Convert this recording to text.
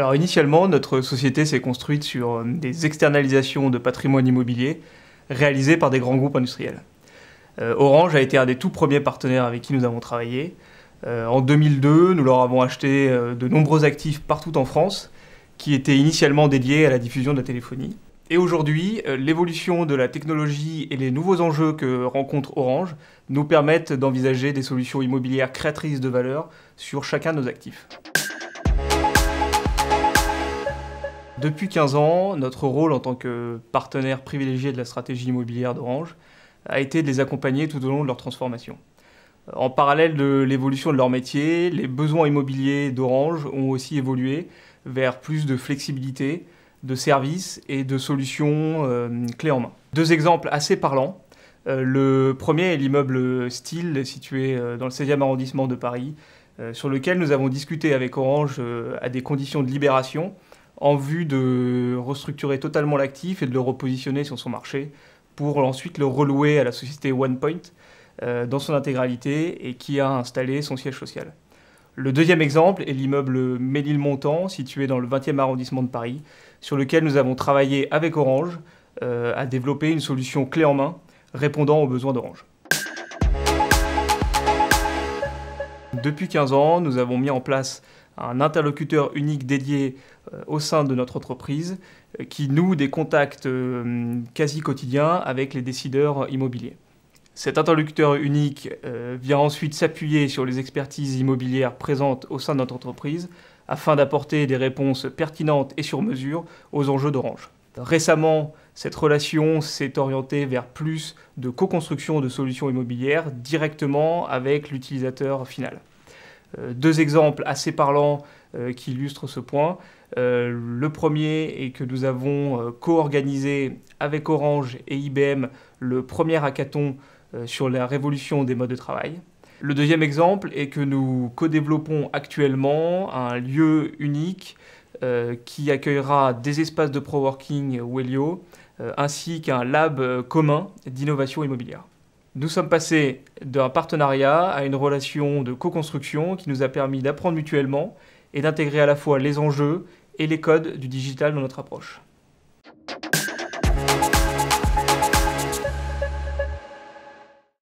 Alors initialement, notre société s'est construite sur euh, des externalisations de patrimoine immobilier réalisées par des grands groupes industriels. Euh, Orange a été un des tout premiers partenaires avec qui nous avons travaillé. Euh, en 2002, nous leur avons acheté de nombreux actifs partout en France qui étaient initialement dédiés à la diffusion de la téléphonie. Et aujourd'hui, l'évolution de la technologie et les nouveaux enjeux que rencontre Orange nous permettent d'envisager des solutions immobilières créatrices de valeur sur chacun de nos actifs. Depuis 15 ans, notre rôle en tant que partenaire privilégié de la stratégie immobilière d'Orange a été de les accompagner tout au long de leur transformation. Euh, en parallèle de l'évolution de leur métier, les besoins immobiliers d'Orange ont aussi évolué vers plus de flexibilité, de services et de solutions euh, clés en main. Deux exemples assez parlants. Euh, le premier est l'immeuble Style situé dans le 16e arrondissement de Paris, sur lequel nous avons discuté avec Orange à des conditions de libération en vue de restructurer totalement l'actif et de le repositionner sur son marché pour ensuite le relouer à la société OnePoint euh, dans son intégralité et qui a installé son siège social. Le deuxième exemple est l'immeuble Méline-Montant, situé dans le 20e arrondissement de Paris, sur lequel nous avons travaillé avec Orange euh, à développer une solution clé en main répondant aux besoins d'Orange. Depuis 15 ans, nous avons mis en place un interlocuteur unique dédié euh, au sein de notre entreprise euh, qui noue des contacts euh, quasi quotidiens avec les décideurs immobiliers. Cet interlocuteur unique vient ensuite s'appuyer sur les expertises immobilières présentes au sein de notre entreprise afin d'apporter des réponses pertinentes et sur mesure aux enjeux d'Orange. Récemment, cette relation s'est orientée vers plus de co-construction de solutions immobilières directement avec l'utilisateur final. Euh, deux exemples assez parlants euh, qui illustrent ce point. Euh, le premier est que nous avons co-organisé avec Orange et IBM le premier hackathon sur la révolution des modes de travail. Le deuxième exemple est que nous co-développons actuellement un lieu unique qui accueillera des espaces de pro-working welio ainsi qu'un lab commun d'innovation immobilière. Nous sommes passés d'un partenariat à une relation de co-construction qui nous a permis d'apprendre mutuellement et d'intégrer à la fois les enjeux et les codes du digital dans notre approche.